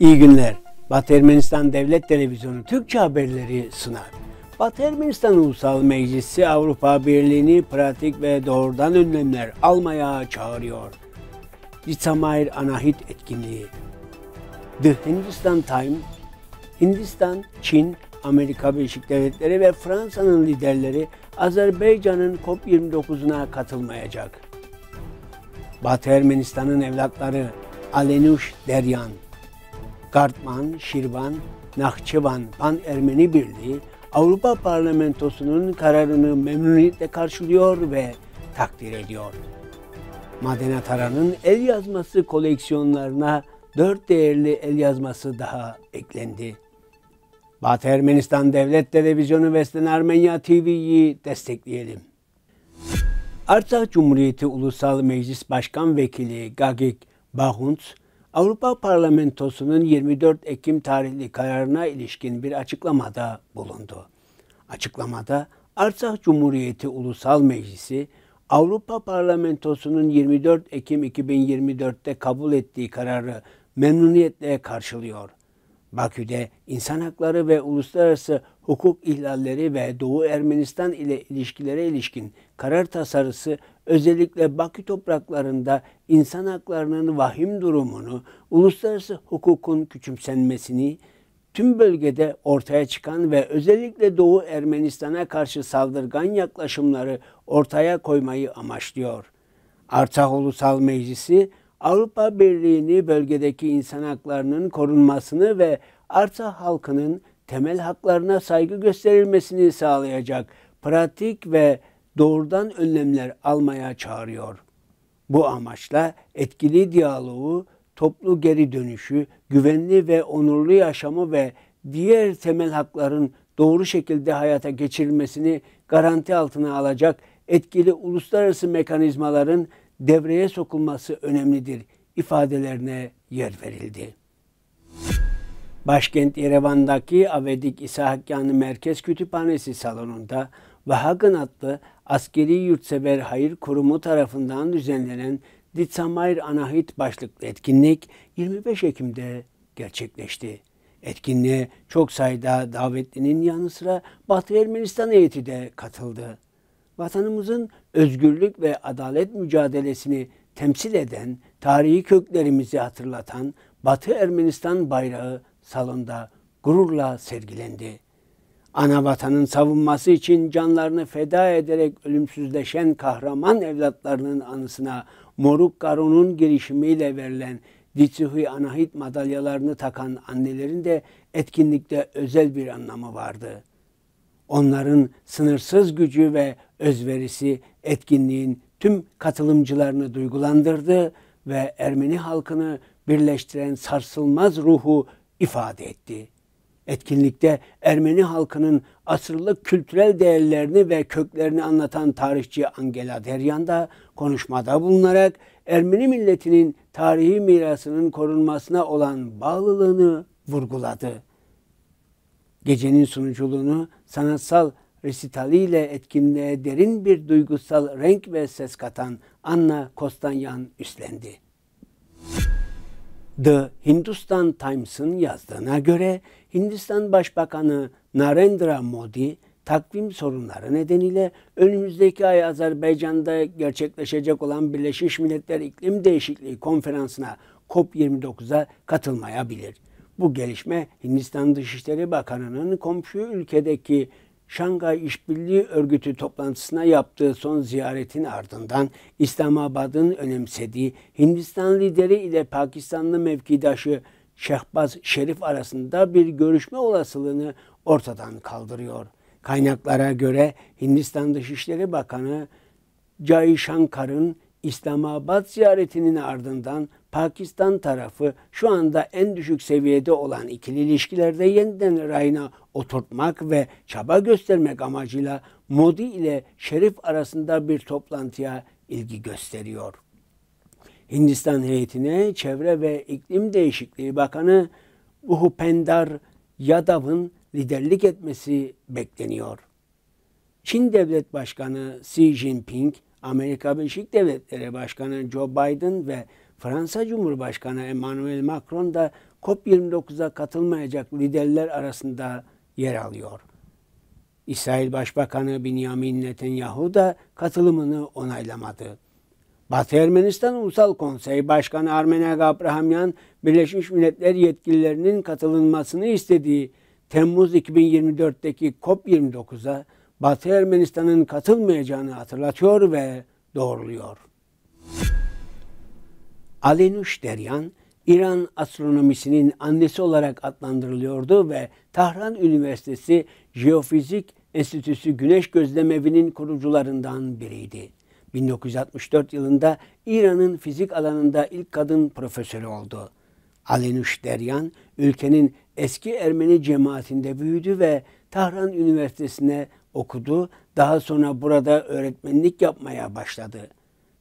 İyi günler. Batı Ermenistan Devlet Televizyonu Türkçe haberleri sunar. Batı Ermenistan Ulusal Meclisi Avrupa Birliği'ni pratik ve doğrudan önlemler almaya çağırıyor. Citsamayr Anahit etkinliği. The Hindustan Times, Hindistan, Çin, Amerika Birleşik Devletleri ve Fransa'nın liderleri Azerbaycan'ın COP29'una katılmayacak. Batı Ermenistan'ın evlatları Alenuş Deryan Gartman, Şirvan, Nakçıvan, Pan Ermeni Birliği Avrupa Parlamentosu'nun kararını memnuniyetle karşılıyor ve takdir ediyor. Madena Taran'ın el yazması koleksiyonlarına dört değerli el yazması daha eklendi. Batı Ermenistan Devlet Televizyonu Vesten Armenya TV'yi destekleyelim. Artsakh Cumhuriyeti Ulusal Meclis Başkan Vekili Gagik Bahunt, Avrupa Parlamentosu'nun 24 Ekim tarihli kararına ilişkin bir açıklamada bulundu. Açıklamada Arsak Cumhuriyeti Ulusal Meclisi Avrupa Parlamentosu'nun 24 Ekim 2024'te kabul ettiği kararı memnuniyetle karşılıyor. Bakü'de insan hakları ve uluslararası hukuk ihlalleri ve Doğu Ermenistan ile ilişkilere ilişkin karar tasarısı özellikle Bakü topraklarında insan haklarının vahim durumunu, uluslararası hukukun küçümsenmesini, tüm bölgede ortaya çıkan ve özellikle Doğu Ermenistan'a karşı saldırgan yaklaşımları ortaya koymayı amaçlıyor. Artah Ulusal Meclisi, Avrupa Birliği'ni bölgedeki insan haklarının korunmasını ve Artah halkının temel haklarına saygı gösterilmesini sağlayacak pratik ve doğrudan önlemler almaya çağırıyor. Bu amaçla etkili diyaloğu, toplu geri dönüşü, güvenli ve onurlu yaşamı ve diğer temel hakların doğru şekilde hayata geçirilmesini garanti altına alacak etkili uluslararası mekanizmaların devreye sokulması önemlidir ifadelerine yer verildi. Başkent Yerevan'daki Avedik İshakyan'ı Merkez Kütüphanesi salonunda Vahagın adlı askeri yurtsever hayır kurumu tarafından düzenlenen Ditsamayr Anahit başlıklı etkinlik 25 Ekim'de gerçekleşti. Etkinliğe çok sayıda davetlinin yanı sıra Batı Ermenistan heyeti de katıldı. Vatanımızın özgürlük ve adalet mücadelesini temsil eden, tarihi köklerimizi hatırlatan Batı Ermenistan bayrağı salonda gururla sergilendi. Ana vatanın savunması için canlarını feda ederek ölümsüzleşen kahraman evlatlarının anısına Moruk Garon'un girişimiyle verilen Ditsihui Anahit madalyalarını takan annelerin de etkinlikte özel bir anlamı vardı. Onların sınırsız gücü ve özverisi etkinliğin tüm katılımcılarını duygulandırdı ve Ermeni halkını birleştiren sarsılmaz ruhu ifade etti. Etkinlikte Ermeni halkının asırlık kültürel değerlerini ve köklerini anlatan tarihçi Angela Deryan da konuşmada bulunarak Ermeni milletinin tarihi mirasının korunmasına olan bağlılığını vurguladı. Gecenin sunuculuğunu sanatsal resitaliyle etkinliğe derin bir duygusal renk ve ses katan Anna Kostanyan üstlendi. The Hindustan Times'ın yazdığına göre Hindistan Başbakanı Narendra Modi takvim sorunları nedeniyle önümüzdeki ay Azerbaycan'da gerçekleşecek olan Birleşmiş Milletler İklim Değişikliği Konferansı'na COP29'a katılmayabilir. Bu gelişme Hindistan Dışişleri Bakanı'nın komşu ülkedeki Şangay İşbirliği Örgütü toplantısına yaptığı son ziyaretin ardından İslamabad'ın önemsediği Hindistan lideri ile Pakistanlı mevkidaşı Şehbaz Şerif arasında bir görüşme olasılığını ortadan kaldırıyor. Kaynaklara göre Hindistan Dışişleri Bakanı Jai Shankar'ın İslamabad ziyaretinin ardından Pakistan tarafı şu anda en düşük seviyede olan ikili ilişkilerde yeniden rayına oturtmak ve çaba göstermek amacıyla Modi ile Şerif arasında bir toplantıya ilgi gösteriyor. Hindistan heyetine Çevre ve İklim Değişikliği Bakanı Buhupendar Yadav'ın liderlik etmesi bekleniyor. Çin Devlet Başkanı Xi Jinping Amerika Birleşik Devletleri Başkanı Joe Biden ve Fransa Cumhurbaşkanı Emmanuel Macron da COP29'a katılmayacak liderler arasında yer alıyor. İsrail Başbakanı Benjamin Netanyahu da katılımını onaylamadı. Batı Ermenistan Ulusal Konsey Başkanı Armenia Gabrahamyan, Birleşmiş Milletler yetkililerinin katılınmasını istediği Temmuz 2024'teki COP29'a Batı Ermenistan'ın katılmayacağını hatırlatıyor ve doğruluyor. Alenuş Deryan, İran astronomisinin annesi olarak adlandırılıyordu ve Tahran Üniversitesi Jeofizik Enstitüsü Güneş Gözlemevi'nin kurucularından biriydi. 1964 yılında İran'ın fizik alanında ilk kadın profesörü oldu. Alenuş Deryan, ülkenin eski Ermeni cemaatinde büyüdü ve Tahran Üniversitesi'ne okudu. Daha sonra burada öğretmenlik yapmaya başladı.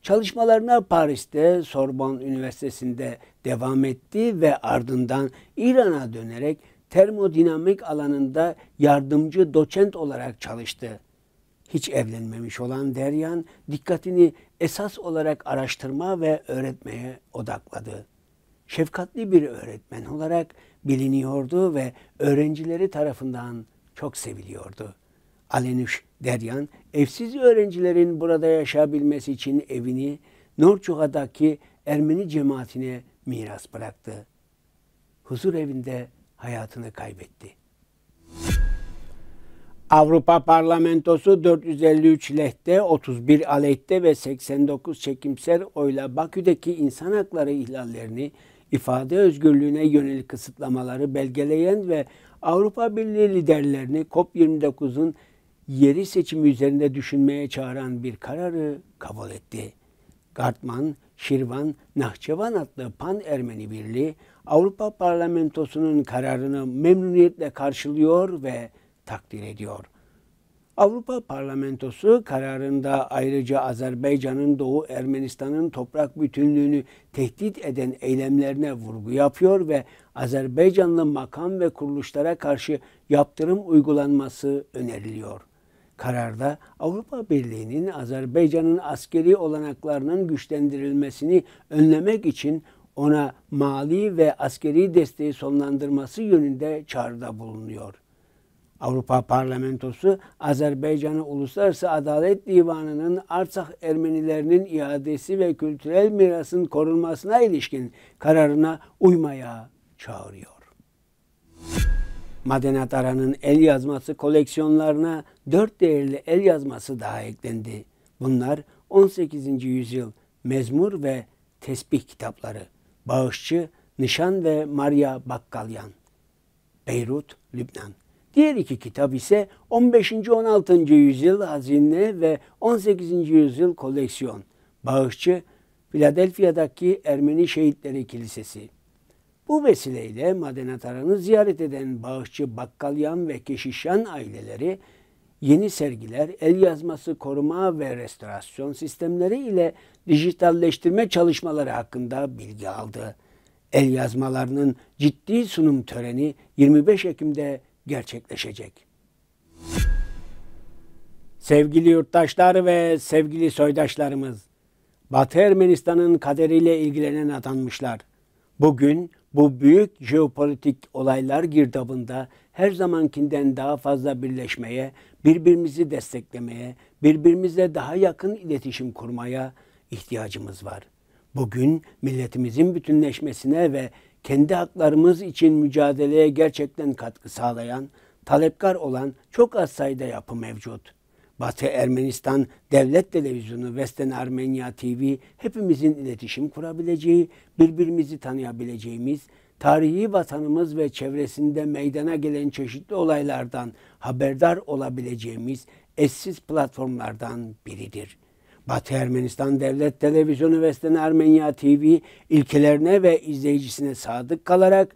Çalışmalarına Paris'te Sorbonne Üniversitesi'nde devam etti ve ardından İran'a dönerek termodinamik alanında yardımcı doçent olarak çalıştı. Hiç evlenmemiş olan Deryan dikkatini esas olarak araştırma ve öğretmeye odakladı. Şefkatli bir öğretmen olarak biliniyordu ve öğrencileri tarafından çok seviliyordu. Alenuş Deryan, evsiz öğrencilerin burada yaşayabilmesi için evini Norçuka'daki Ermeni cemaatine miras bıraktı. Huzur evinde hayatını kaybetti. Avrupa Parlamentosu 453 lehte, 31 aleyhte ve 89 çekimser oyla Bakü'deki insan hakları ihlallerini, ifade özgürlüğüne yönelik kısıtlamaları belgeleyen ve Avrupa Birliği liderlerini COP29'un yeri seçimi üzerinde düşünmeye çağıran bir kararı kabul etti. Gartman, Şirvan, Nahçıvan adlı Pan-Ermeni Birliği Avrupa Parlamentosu'nun kararını memnuniyetle karşılıyor ve takdir ediyor. Avrupa Parlamentosu kararında ayrıca Azerbaycan'ın Doğu Ermenistan'ın toprak bütünlüğünü tehdit eden eylemlerine vurgu yapıyor ve Azerbaycanlı makam ve kuruluşlara karşı yaptırım uygulanması öneriliyor. Kararda Avrupa Birliği'nin Azerbaycan'ın askeri olanaklarının güçlendirilmesini önlemek için ona mali ve askeri desteği sonlandırması yönünde çağrıda bulunuyor. Avrupa Parlamentosu Azerbaycan'ı Uluslararası Adalet Divanı'nın Artsakh Ermenilerinin iadesi ve kültürel mirasın korunmasına ilişkin kararına uymaya çağırıyor. Madenat Ara'nın el yazması koleksiyonlarına dört değerli el yazması daha eklendi. Bunlar 18. yüzyıl mezmur ve tesbih kitapları. Bağışçı, Nişan ve Maria Bakkalyan. Beyrut, Lübnan. Diğer iki kitap ise 15. 16. yüzyıl hazine ve 18. yüzyıl koleksiyon. Bağışçı, Philadelphia'daki Ermeni Şehitleri Kilisesi. Bu vesileyle madenataranı ziyaret eden bağışçı Bakkalyan ve Keşişan aileleri yeni sergiler, el yazması koruma ve restorasyon sistemleri ile dijitalleştirme çalışmaları hakkında bilgi aldı. El yazmalarının ciddi sunum töreni 25 Ekim'de gerçekleşecek. Sevgili yurttaşlar ve sevgili soydaşlarımız, Batı Ermenistan'ın kaderiyle ilgilenen atanmışlar. Bugün bu büyük jeopolitik olaylar girdabında her zamankinden daha fazla birleşmeye, birbirimizi desteklemeye, birbirimizle daha yakın iletişim kurmaya ihtiyacımız var. Bugün milletimizin bütünleşmesine ve kendi haklarımız için mücadeleye gerçekten katkı sağlayan, talepkar olan çok az sayıda yapı mevcut. Batı Ermenistan Devlet Televizyonu, Western Armenia TV hepimizin iletişim kurabileceği, birbirimizi tanıyabileceğimiz tarihi vatanımız ve çevresinde meydana gelen çeşitli olaylardan haberdar olabileceğimiz eşsiz platformlardan biridir. Batı Ermenistan Devlet Televizyonu ve Sten Ermenya TV ilkelerine ve izleyicisine sadık kalarak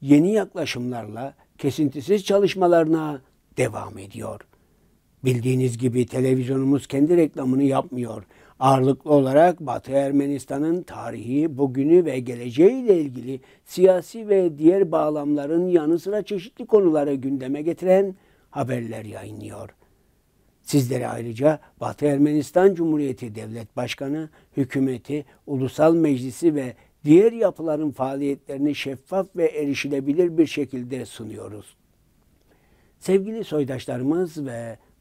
yeni yaklaşımlarla kesintisiz çalışmalarına devam ediyor. Bildiğiniz gibi televizyonumuz kendi reklamını yapmıyor Ağırlıklı olarak Batı Ermenistan'ın tarihi, bugünü ve geleceği ile ilgili siyasi ve diğer bağlamların yanı sıra çeşitli konuları gündeme getiren haberler yayınlıyor. Sizlere ayrıca Batı Ermenistan Cumhuriyeti Devlet Başkanı, hükümeti, ulusal meclisi ve diğer yapıların faaliyetlerini şeffaf ve erişilebilir bir şekilde sunuyoruz. Sevgili soydaşlarımız ve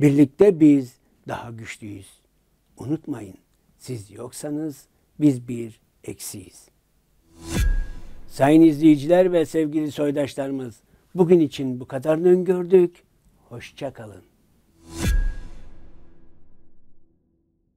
Birlikte biz daha güçlüyüz. Unutmayın, siz yoksanız biz bir eksiyiz. Sayın izleyiciler ve sevgili soydaşlarımız, bugün için bu kadarını öngördük. Hoşça kalın.